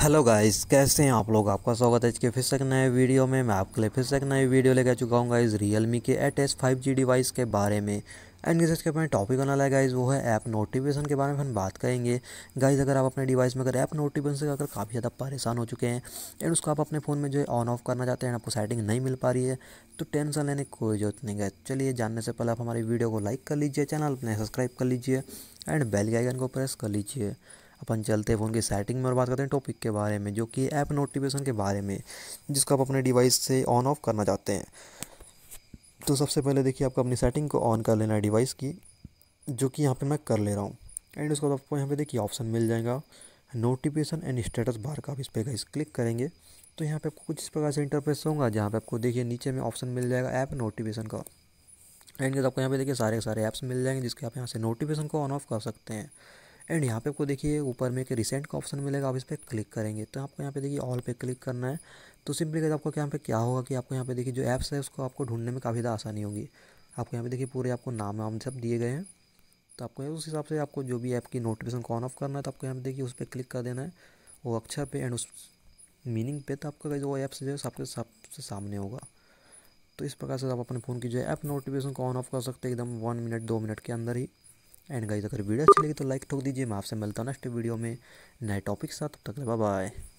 hello guys कैसे हैं आप लोग आपका स्वागत है आज के फिर से एक नए वीडियो में मैं आपके लिए फिर से एक नई वीडियो लेकर चुका हूँ गाइस रियलमी के eight S five G device के बारे में एंड गाइस इसके अपने टॉपिक होना लगा गाइस वो है ऐप नोटिफिकेशन के बारे में हम बात करेंगे गाइस अगर आप अपने डिवाइस में अगर ऐप नोटिफिकेशन से अगर काफ़ी ज़्यादा परेशान हो चुके हैं एंड उसको आप अपने फ़ोन में जो है ऑन ऑफ करना चाहते हैं आपको सेटिंग नहीं मिल पा रही है तो टेंशन लेने की कोई जरूरत नहीं गई चलिए जानने से पहले आप हमारी वीडियो को लाइक कर लीजिए चैनल अपने सब्सक्राइब कर लीजिए एंड बेल के आइकन को प्रेस कर लीजिए अपन चलते फ़ोन की सेटिंग में और बात करते हैं टॉपिक के बारे में जो कि ऐप नोटिफिकेशन के बारे में जिसको आप अपने डिवाइस से ऑन ऑफ करना चाहते हैं तो सबसे पहले देखिए आपको अपनी सेटिंग को ऑन कर लेना है डिवाइस की जो कि यहाँ पर मैं कर ले रहा हूँ एंड उसके बाद आपको यहाँ पर देखिए ऑप्शन मिल जाएगा नोटिफिकेशन एंड स्टेटस बार का आप इस पर गाइस क्लिक करेंगे तो यहाँ पे आपको कुछ इस प्रकार से इंटरफेस होगा जहाँ पे आपको देखिए नीचे में ऑप्शन मिल जाएगा ऐप नोटिफिकेशन का एंड आपको यहाँ पे देखिए सारे सारे ऐप्स मिल जाएंगे जिसके आप यहाँ से नोटिफिकेशन को ऑन ऑफ कर सकते हैं एंड यहाँ पे आपको देखिए ऊपर में एक रिसेंट का ऑप्शन मिलेगा आप इस पर क्लिक करेंगे तो आपको यहाँ पे देखिए ऑल पे क्लिक करना है तो सिंपली कहते तो आपको यहाँ पे क्या होगा कि आपको यहाँ पे देखिए जो ऐप्स है उसको आपको ढूंढने में काफ़ी ज़्यादा आसानी होगी आपको यहाँ पे देखिए पूरे आपको नाम वाम सब दिए गए हैं तो आपको उस हिसाब से आपको जो भी ऐप की नोटिफिकेशन ऑन ऑफ करना है तो आपको यहाँ पे देखिए उस पर क्लिक कर देना है वो अक्षर पे एंड उस मीनिंग पे तो आपका जो ऐप्स जो है सबके सबसे सामने होगा तो इस प्रकार से आप अपने फ़ोन की जो है ऐप नोटिफिकेशन को ऑन ऑफ कर सकते हैं एकदम वन मिनट दो मिनट के अंदर ही एंड गाइज अगर वीडियो अच्छी लगी तो लाइक तो ठोक दीजिए मैं आपसे मिलता हूँ नेक्स्ट वीडियो में नए टॉपिक साथ तब तक बाय